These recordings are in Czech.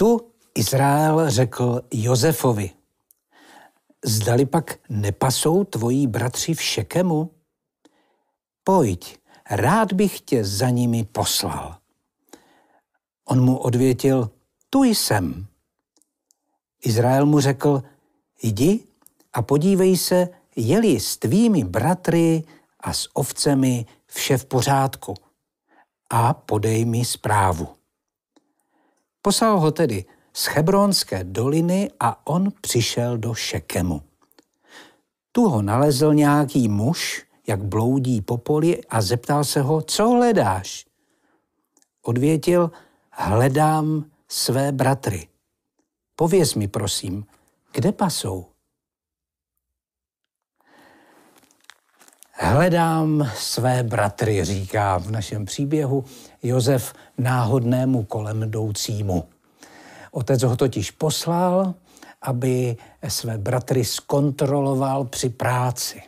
Tu Izrael řekl Josefovi, zdali pak nepasou tvoji bratři v Šekemu? Pojď, rád bych tě za nimi poslal. On mu odvětil, tu jsem. Izrael mu řekl, jdi a podívej se, jeli s tvými bratry a s ovcemi vše v pořádku a podej mi zprávu. Poslal ho tedy z Hebronské doliny a on přišel do Šekemu. Tu ho nalezl nějaký muž, jak bloudí po poli a zeptal se ho, co hledáš? Odvětil, hledám své bratry. Pověz mi prosím, kde pasou? Hledám své bratry, říká v našem příběhu Josef náhodnému kolem jdoucímu. Otec ho totiž poslal, aby své bratry skontroloval při práci.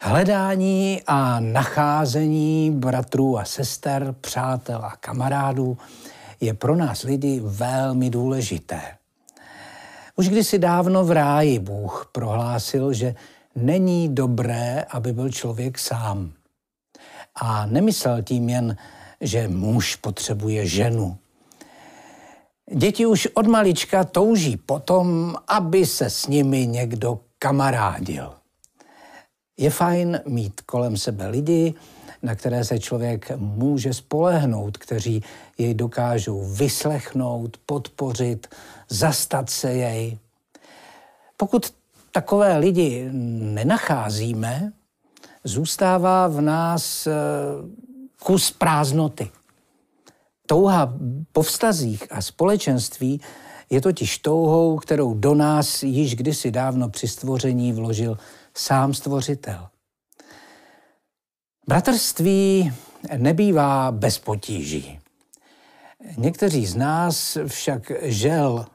Hledání a nacházení bratrů a sester, přátel a kamarádů je pro nás lidi velmi důležité. Už kdysi dávno v ráji Bůh prohlásil, že není dobré, aby byl člověk sám. A nemyslel tím jen, že muž potřebuje ženu. Děti už od malička touží potom, aby se s nimi někdo kamarádil. Je fajn mít kolem sebe lidi, na které se člověk může spolehnout, kteří jej dokážou vyslechnout, podpořit, zastat se jej. Pokud takové lidi nenacházíme, zůstává v nás eh, kus prázdnoty. Touha po vztazích a společenství je totiž touhou, kterou do nás již kdysi dávno při stvoření vložil sám stvořitel. Bratrství nebývá bez potíží. Někteří z nás však žel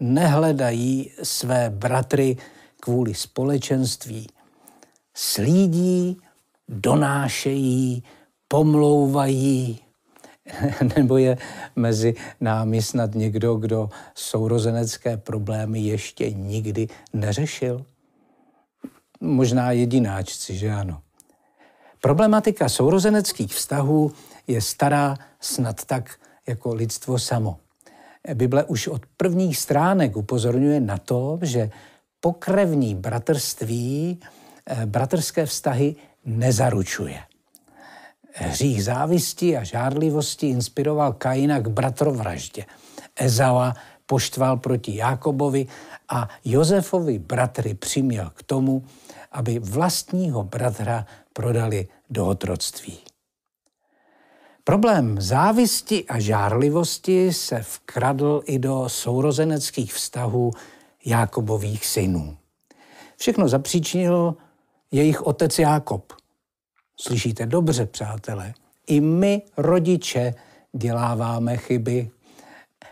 nehledají své bratry kvůli společenství lidí donášejí, pomlouvají, nebo je mezi námi snad někdo, kdo sourozenecké problémy ještě nikdy neřešil? Možná jedináčci, že ano. Problematika sourozeneckých vztahů je stará snad tak jako lidstvo samo. Bible už od prvních stránek upozorňuje na to, že pokrevní bratrství, eh, bratrské vztahy nezaručuje. Hřích závisti a žárlivosti inspiroval Kaina k bratrovraždě. Ezala poštval proti Jákobovi a Josefovi bratry přiměl k tomu, aby vlastního bratra prodali do otroctví. Problém závisti a žárlivosti se vkradl i do sourozeneckých vztahů Jákobových synů. Všechno zapříčinil jejich otec Jákob. Slyšíte dobře, přátelé. I my, rodiče, děláváme chyby.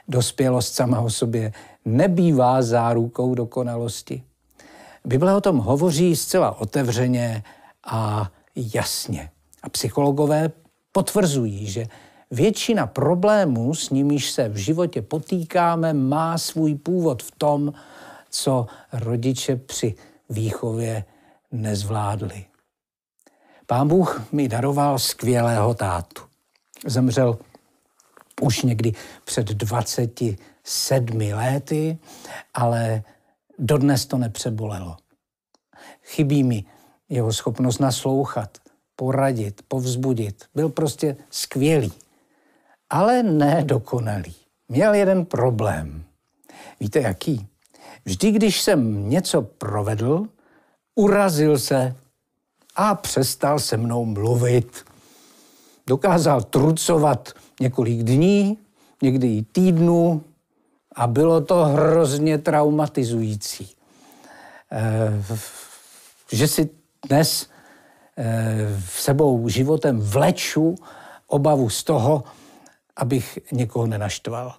Dospělost sama o sobě nebývá zárukou dokonalosti. Bible o tom hovoří zcela otevřeně a jasně. A psychologové potvrzují, že většina problémů, s nimiž se v životě potýkáme, má svůj původ v tom, co rodiče při výchově nezvládli. Pán Bůh mi daroval skvělého tátu. Zemřel už někdy před 27 lety, ale dodnes to nepřebolelo. Chybí mi jeho schopnost naslouchat, poradit, povzbudit. Byl prostě skvělý, ale nedokonalý. Měl jeden problém. Víte jaký? Vždy, když jsem něco provedl, urazil se a přestal se mnou mluvit. Dokázal trucovat několik dní, někdy i týdnů a bylo to hrozně traumatizující. E, že si dnes e, v sebou životem vleču obavu z toho, abych někoho nenaštval.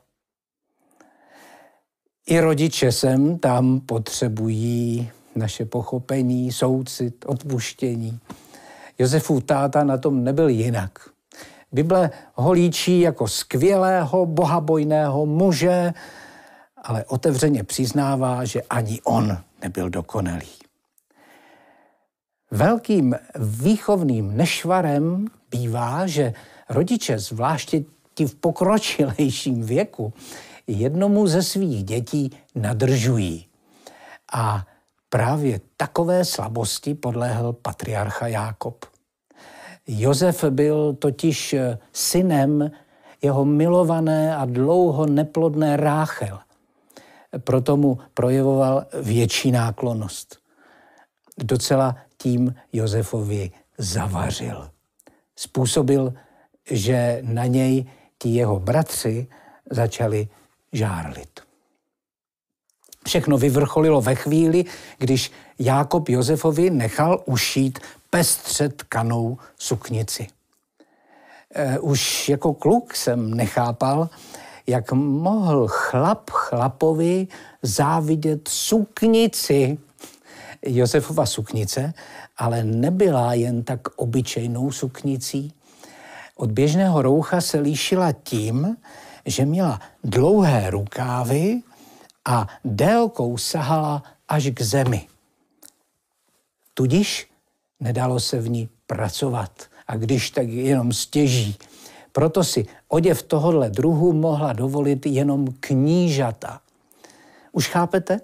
I rodiče sem tam potřebují naše pochopení, soucit, odpuštění. Josefův táta na tom nebyl jinak. Bible ho líčí jako skvělého, bohabojného muže, ale otevřeně přiznává, že ani on nebyl dokonalý. Velkým výchovným nešvarem bývá, že rodiče, zvláště ti v pokročilejším věku, jednomu ze svých dětí nadržují. A právě takové slabosti podléhl patriarcha Jákob. Josef byl totiž eh, synem jeho milované a dlouho neplodné Ráchel. Proto mu projevoval větší náklonost. Docela tím Josefovi zavařil. Způsobil, že na něj ti jeho bratři začali žárlit. Všechno vyvrcholilo ve chvíli, když Jákob Josefovi nechal ušít pestře tkanou suknici. E, už jako kluk jsem nechápal, jak mohl chlap chlapovi závidět suknici, Josefova suknice, ale nebyla jen tak obyčejnou suknicí. Od běžného roucha se líšila tím, že měla dlouhé rukávy a délkou sahala až k zemi. Tudíž nedalo se v ní pracovat a když tak jenom stěží. Proto si oděv tohohle druhu mohla dovolit jenom knížata. Už chápete,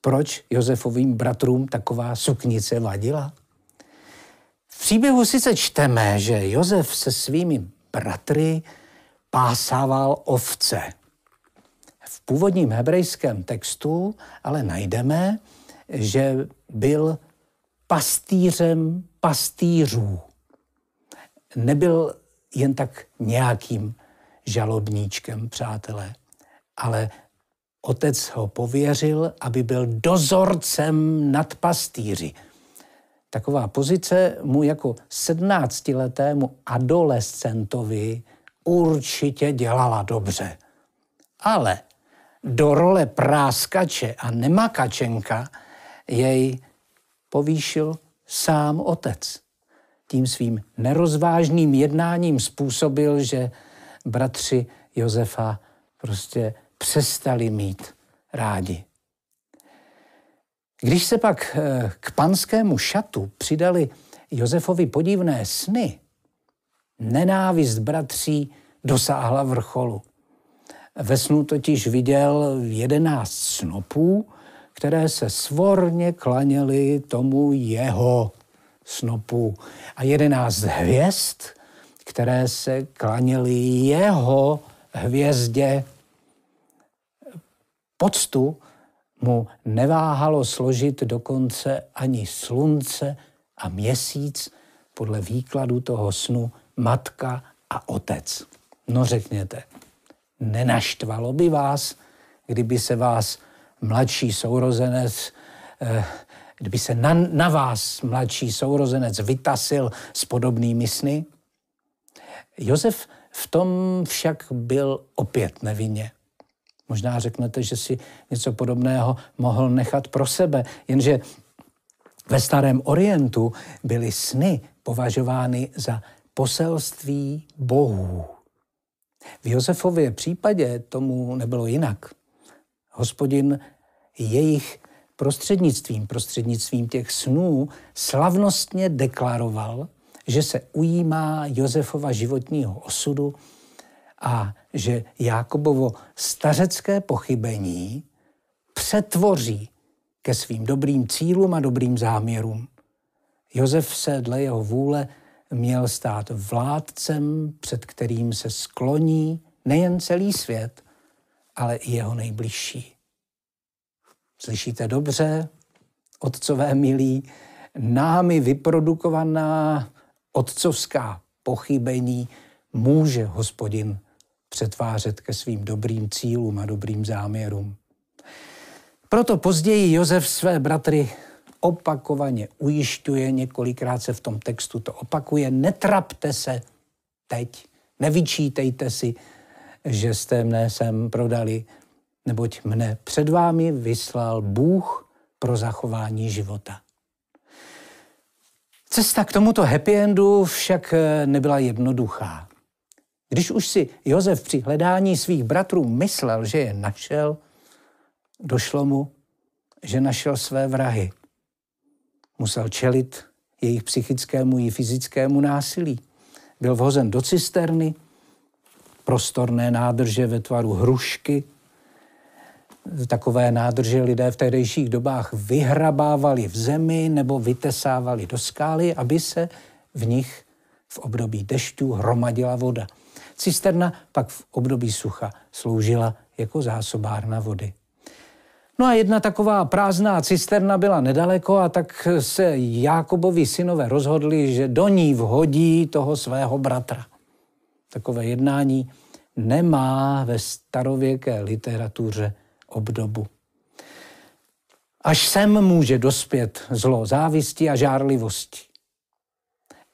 proč Josefovým bratrům taková suknice vadila? V příběhu sice čteme, že Josef se svými bratry pásával ovce. V původním hebrejském textu ale najdeme, že byl pastýřem pastýřů. Nebyl jen tak nějakým žalobníčkem, přátelé, ale otec ho pověřil, aby byl dozorcem nad pastýři. Taková pozice mu jako sedmnáctiletému adolescentovi určitě dělala dobře. Ale do role práskače a nemakačenka jej povýšil sám otec. Tím svým nerozvážným jednáním způsobil, že bratři Josefa prostě přestali mít rádi. Když se pak eh, k panskému šatu přidali Josefovi podivné sny, Nenávist bratří dosáhla vrcholu. Ve snu totiž viděl jedenáct snopů, které se svorně klaněly tomu jeho snopu. A jedenáct hvězd, které se klaněly jeho hvězdě. Poctu mu neváhalo složit dokonce ani slunce a měsíc podle výkladu toho snu matka a otec. No řekněte, nenaštvalo by vás, kdyby se vás mladší sourozenec, eh, kdyby se na, na vás mladší sourozenec vytasil s podobnými sny? Josef v tom však byl opět nevinně. Možná řeknete, že si něco podobného mohl nechat pro sebe, jenže ve starém Orientu byly sny považovány za poselství Bohu. V Josefově případě tomu nebylo jinak. Hospodin jejich prostřednictvím, prostřednictvím těch snů, slavnostně deklaroval, že se ujímá Josefova životního osudu a že Jákobovo stařecké pochybení přetvoří ke svým dobrým cílům a dobrým záměrům. Josef se dle jeho vůle měl stát vládcem, před kterým se skloní nejen celý svět, ale i jeho nejbližší. Slyšíte dobře, otcové milí, námi vyprodukovaná otcovská pochybení může hospodin přetvářet ke svým dobrým cílům a dobrým záměrům. Proto později Josef své bratry opakovaně ujišťuje, několikrát se v tom textu to opakuje, netrapte se teď, nevyčítejte si, že jste mne sem prodali, neboť mne před vámi vyslal Bůh pro zachování života. Cesta k tomuto happy endu však eh, nebyla jednoduchá. Když už si Jozef při hledání svých bratrů myslel, že je našel, došlo mu, že našel své vrahy. Musel čelit jejich psychickému i fyzickému násilí. Byl vhozen do cisterny, prostorné nádrže ve tvaru hrušky. Takové nádrže lidé v tehdejších dobách vyhrabávali v zemi nebo vytesávali do skály, aby se v nich v období dešťů hromadila voda. Cisterna pak v období sucha sloužila jako zásobárna vody. No a jedna taková prázdná cisterna byla nedaleko a tak se Jákobovi synové rozhodli, že do ní vhodí toho svého bratra. Takové jednání nemá ve starověké literatuře obdobu. Až sem může dospět zlo závisti a žárlivosti.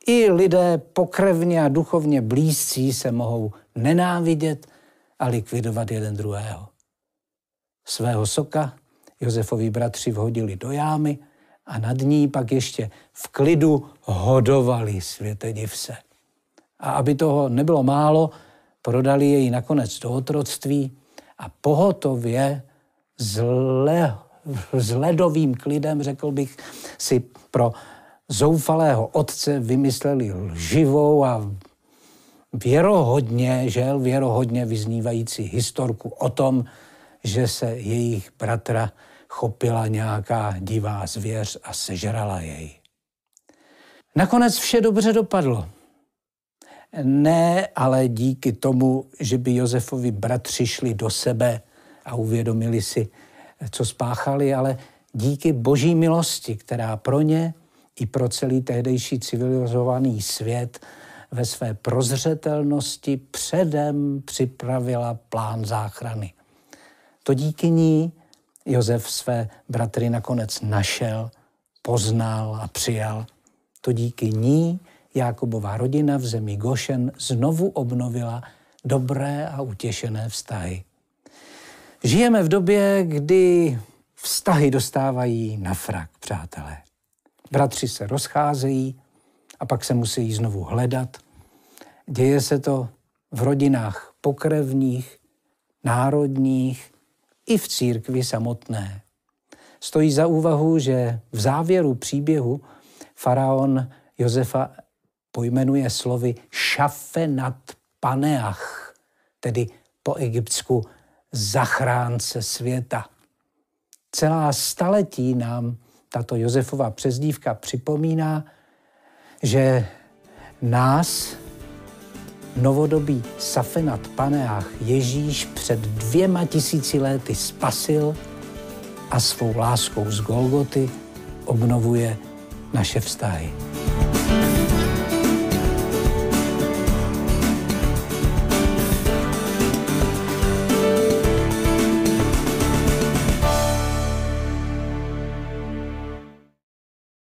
I lidé pokrevně a duchovně blízcí se mohou nenávidět a likvidovat jeden druhého svého soka Josefovi bratři vhodili do jámy a nad ní pak ještě v klidu hodovali, světe divse. A aby toho nebylo málo, prodali jej nakonec do otroctví a pohotově zle, s ledovým klidem, řekl bych, si pro zoufalého otce vymysleli lživou a věrohodně, žel, věrohodně vyznívající historku o tom, že se jejich bratra chopila nějaká divá zvěř a sežrala jej. Nakonec vše dobře dopadlo. Ne ale díky tomu, že by Josefovi bratři šli do sebe a uvědomili si, co spáchali, ale díky boží milosti, která pro ně i pro celý tehdejší civilizovaný svět ve své prozřetelnosti předem připravila plán záchrany. To díky ní Josef své bratry nakonec našel, poznal a přijal. To díky ní Jákobová rodina v zemi Gošen znovu obnovila dobré a utěšené vztahy. Žijeme v době, kdy vztahy dostávají na frak, přátelé. Bratři se rozcházejí a pak se musí znovu hledat. Děje se to v rodinách pokrevních, národních, i v církvi samotné. Stojí za úvahu, že v závěru příběhu faraon Josefa pojmenuje slovy šafenat paneach, tedy po egyptsku zachránce světa. Celá staletí nám tato Josefova přezdívka připomíná, že nás novodobý Safenat Paneach Ježíš před dvěma tisíci lety spasil a svou láskou z Golgoty obnovuje naše vztahy.